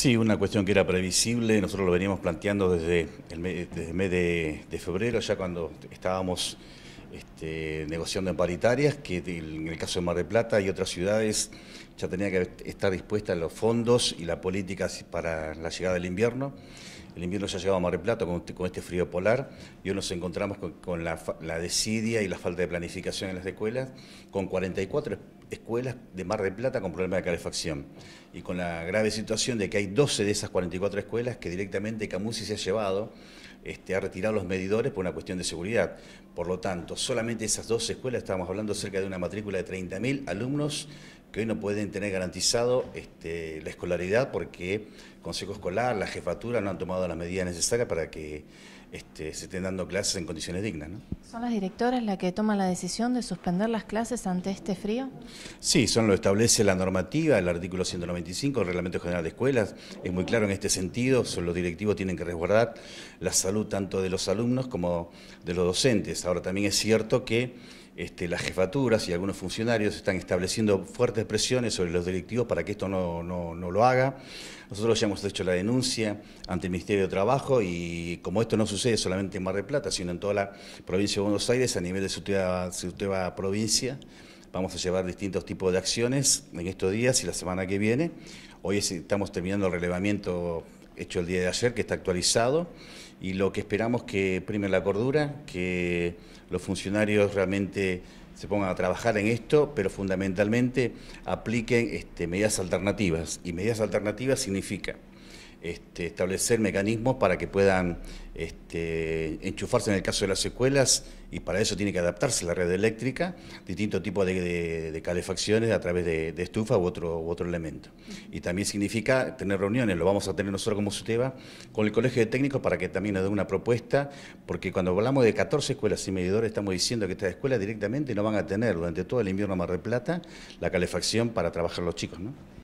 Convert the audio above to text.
Sí, una cuestión que era previsible, nosotros lo veníamos planteando desde el mes, de, de febrero, ya cuando estábamos este, negociando en paritarias, que en el caso de Mar del Plata y otras ciudades ya tenía que estar dispuesta los fondos y la política para la llegada del invierno. El invierno ya llegado a Mar del Plata este, con, este frío polar y hoy nos encontramos con, la, desidia y la falta de planificación en las escuelas, con 44 escuelas de Mar del Plata con problemas de calefacción y con la grave situación de que hay 12 de esas 44 escuelas que directamente Camusi se ha llevado este, ha retirado los medidores por una cuestión de seguridad. Por lo tanto, solamente esas dos escuelas, estamos hablando cerca de una matrícula de 30.000 alumnos que hoy no pueden tener garantizado este, la escolaridad porque el Consejo Escolar, la jefatura no han tomado las medidas necesarias para que este, se estén dando clases en condiciones dignas. ¿Son las directoras las que toman la decisión de suspender las clases ante este frío? Sí, son lo establece la normativa, el artículo 195 del Reglamento General de Escuelas. Es muy claro en este sentido, son los directivos tienen que resguardar la salud tanto de los alumnos como de los docentes. Ahora también es cierto que este, las jefaturas y algunos funcionarios están estableciendo fuertes presiones sobre los directivos para que esto no, lo haga. Nosotros ya hemos hecho la denuncia ante el Ministerio de Trabajo y como esto no sucede solamente en Mar del Plata, sino en toda la provincia de Buenos Aires, a nivel de su nueva provincia, vamos a llevar distintos tipos de acciones en estos días y la semana que viene. Hoy estamos terminando el relevamiento hecho el día de ayer, que está actualizado, y lo que esperamos que prime la cordura, que los funcionarios realmente se pongan a trabajar en esto, pero fundamentalmente apliquen este, medidas alternativas. Y medidas alternativas significa este, establecer mecanismos para que puedan este, enchufarse en el caso de las escuelas y para eso tiene que adaptarse la red eléctrica, distintos tipos de, calefacciones a través de, estufa u otro, otro elemento. Y también significa tener reuniones, lo vamos a tener nosotros como SUTEVA, con el Colegio de Técnicos para que también nos dé una propuesta, porque cuando hablamos de 14 escuelas sin medidores estamos diciendo que estas escuelas directamente no van a tener durante todo el invierno Mar del Plata la calefacción para trabajar los chicos. ¿no?